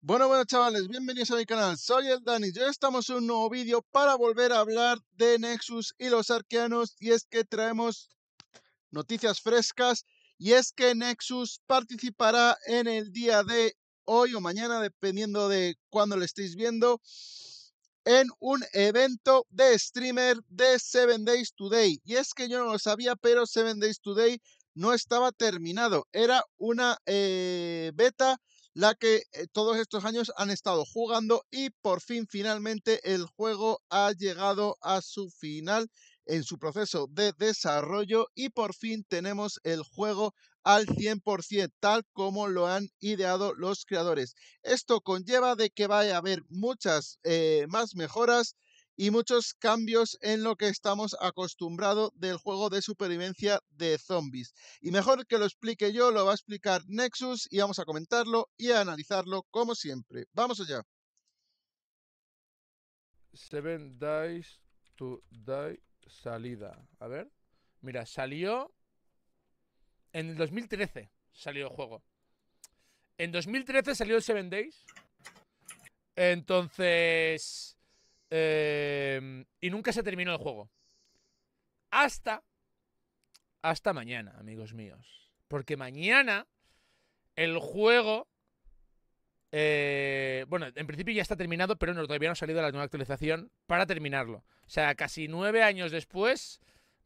Bueno, bueno chavales, bienvenidos a mi canal, soy el Dani, hoy estamos en un nuevo vídeo para volver a hablar de Nexus y los arqueanos y es que traemos noticias frescas y es que Nexus participará en el día de hoy o mañana, dependiendo de cuándo lo estéis viendo, en un evento de streamer de 7 Days Today y es que yo no lo sabía, pero 7 Days Today no estaba terminado, era una eh, beta la que eh, todos estos años han estado jugando y por fin finalmente el juego ha llegado a su final en su proceso de desarrollo y por fin tenemos el juego al 100% tal como lo han ideado los creadores. Esto conlleva de que vaya a haber muchas eh, más mejoras, y muchos cambios en lo que estamos acostumbrados del juego de supervivencia de zombies. Y mejor que lo explique yo, lo va a explicar Nexus y vamos a comentarlo y a analizarlo como siempre. Vamos allá. Seven Days to Die salida. A ver. Mira, salió en el 2013 salió el juego. En 2013 salió el Seven Days. Entonces, Em, y nunca se terminó el juego. Hasta. Hasta mañana, amigos míos. Porque mañana el juego. Eh, bueno, en principio ya está terminado, pero todavía no ha salido la nueva actualización para terminarlo. O sea, casi nueve años después.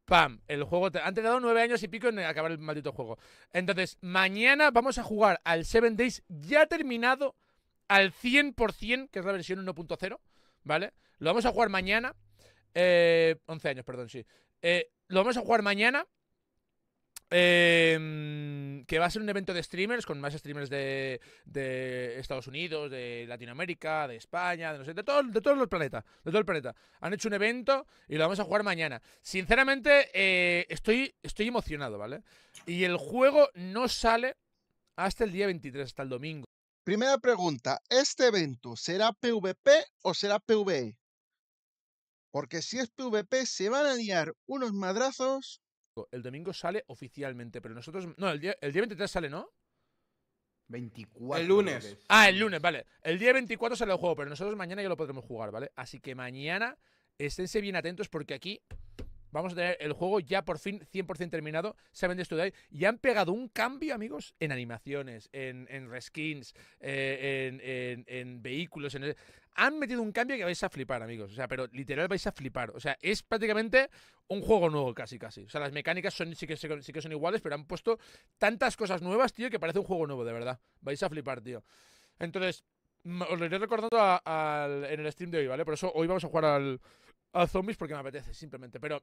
¡Pam! El juego. Te... Han tardado nueve años y pico en acabar el maldito juego. Entonces, mañana vamos a jugar al Seven Days ya terminado al 100%, que es la versión 1.0. ¿vale? Lo vamos a jugar mañana. 11 eh, años, perdón, sí. Eh, lo vamos a jugar mañana. Em, que va a ser un evento de streamers con más streamers de, de Estados Unidos, de Latinoamérica, de España, de no de todo, el planeta, de todo el planeta. Han hecho un evento y lo vamos a jugar mañana. Sinceramente, eh, estoy, estoy emocionado, ¿vale? Y el juego no sale hasta el día 23, hasta el domingo. Primera pregunta, ¿este evento será PvP o será PvE? Porque si es PvP se van a liar unos madrazos. El domingo sale oficialmente, pero nosotros... No, el día, el 23 sale, ¿no? 24. El lunes. lunes. Ah, el lunes, vale. El día 24 sale el juego, pero nosotros mañana ya lo podremos jugar, ¿vale? Así que mañana esténse bien atentos porque aquí Vamos a tener el juego ya por fin 100% terminado, Seven Days to Die, y han pegado un cambio, amigos, en animaciones, en, reskins, eh, en, vehículos. En Han metido un cambio que vais a flipar, amigos. O sea, pero literal vais a flipar. O sea, es prácticamente un juego nuevo casi, casi. O sea, las mecánicas son, sí, que, sí que son iguales, pero han puesto tantas cosas nuevas, tío, que parece un juego nuevo, de verdad. Vais a flipar, tío. Entonces, os lo iré recordando en el stream de hoy, ¿vale? Por eso hoy vamos a jugar al, a zombies porque me apetece, simplemente. Pero,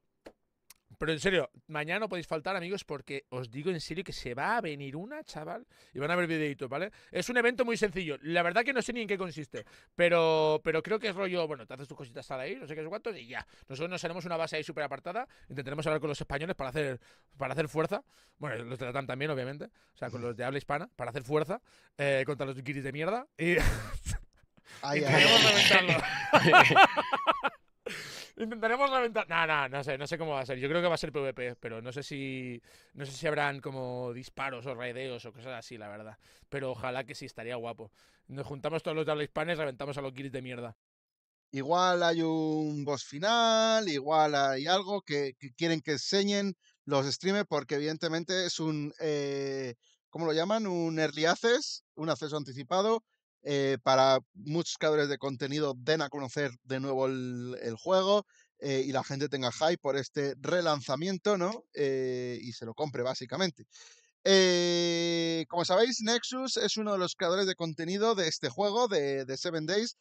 pero en serio, mañana no podéis faltar, amigos, porque os digo en serio que se va a venir una, chaval. Y van a ver videitos, ¿vale? Es un evento muy sencillo. La verdad que no sé ni en qué consiste. Pero, pero creo que es rollo, bueno, te haces tus cositas al ahí, no sé qué es cuánto y ya. Nosotros nos haremos una base ahí súper apartada. Intentaremos hablar con los españoles para hacer, para hacer fuerza. Bueno, los tratan también, obviamente. O sea, con los de habla hispana, para hacer fuerza eh, contra los guiris de mierda. Y. Intentaremos reventar. No, no, no sé, no sé cómo va a ser. Yo creo que va a ser PvP, pero no sé si. No sé si habrán como disparos o raideos o cosas así, la verdad. Pero ojalá que sí, estaría guapo. Nos juntamos todos los de habla y reventamos a los kills de mierda. Igual hay un boss final, igual hay algo que, quieren que enseñen los streamers, porque evidentemente es un. Eh, ¿Cómo lo llaman? Un early access, un acceso anticipado eh, para muchos creadores de contenido den a conocer de nuevo el, juego eh, y la gente tenga hype por este relanzamiento, ¿no? Eh, y se lo compre, básicamente. como sabéis, Nexus es uno de los creadores de contenido de este juego, de Seven Days.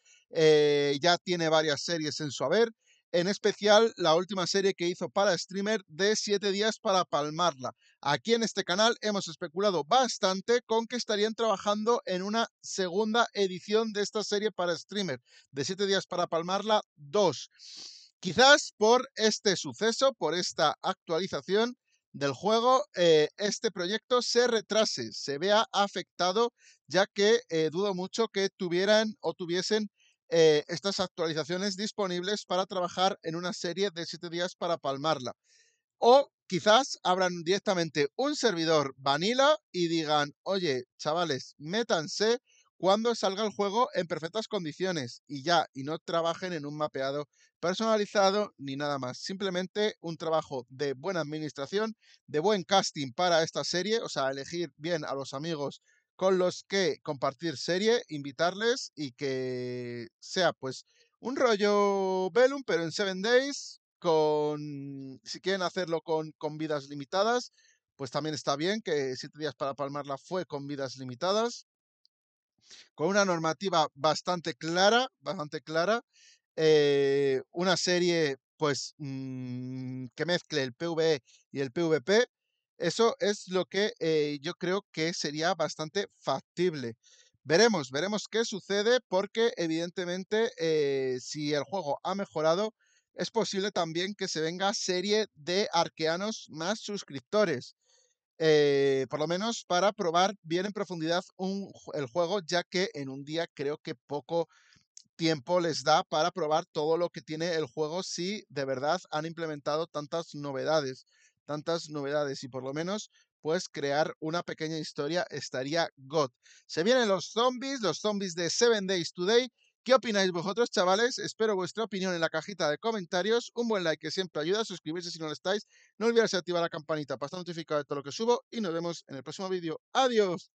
ya tiene varias series en su haber en especial la última serie que hizo para streamer de 7 días para palmarla. Aquí en este canal hemos especulado bastante con que estarían trabajando en una segunda edición de esta serie para streamer de 7 días para palmarla 2. Quizás por este suceso, por esta actualización del juego, eh, este proyecto se retrase, se vea afectado, ya que eh, dudo mucho que tuvieran o tuviesen eh, estas actualizaciones disponibles para trabajar en una serie de 7 días para palmarla. O quizás abran directamente un servidor vanilla y digan, oye, chavales, métanse cuando salga el juego en perfectas condiciones y ya, y no trabajen en un mapeado personalizado ni nada más. Simplemente un trabajo de buena administración, de buen casting para esta serie, o sea, elegir bien a los amigos con los que compartir serie, invitarles y que sea pues un rollo Velum, pero en 7 Days, con si quieren hacerlo con, vidas limitadas, pues también está bien, que 7 días para palmarla fue con vidas limitadas, con una normativa bastante clara, bastante clara, eh, una serie pues mm, que mezcle el PvE y el PvP, eso es lo que eh, yo creo que sería bastante factible. Veremos, veremos qué sucede porque evidentemente eh, si el juego ha mejorado, es posible también que se venga serie de arqueanos más suscriptores. Eh, por lo menos para probar bien en profundidad el juego, ya que en un día creo que poco tiempo les da para probar todo lo que tiene el juego si de verdad han implementado tantas novedades tantas novedades y por lo menos pues crear una pequeña historia estaría God. Se vienen los zombies, los zombies de Seven Days Today. ¿Qué opináis vosotros, chavales? Espero vuestra opinión en la cajita de comentarios. Un buen like que siempre ayuda. Suscribirse si no lo estáis. No olvidéis activar la campanita para estar notificado de todo lo que subo. Y nos vemos en el próximo vídeo. Adiós.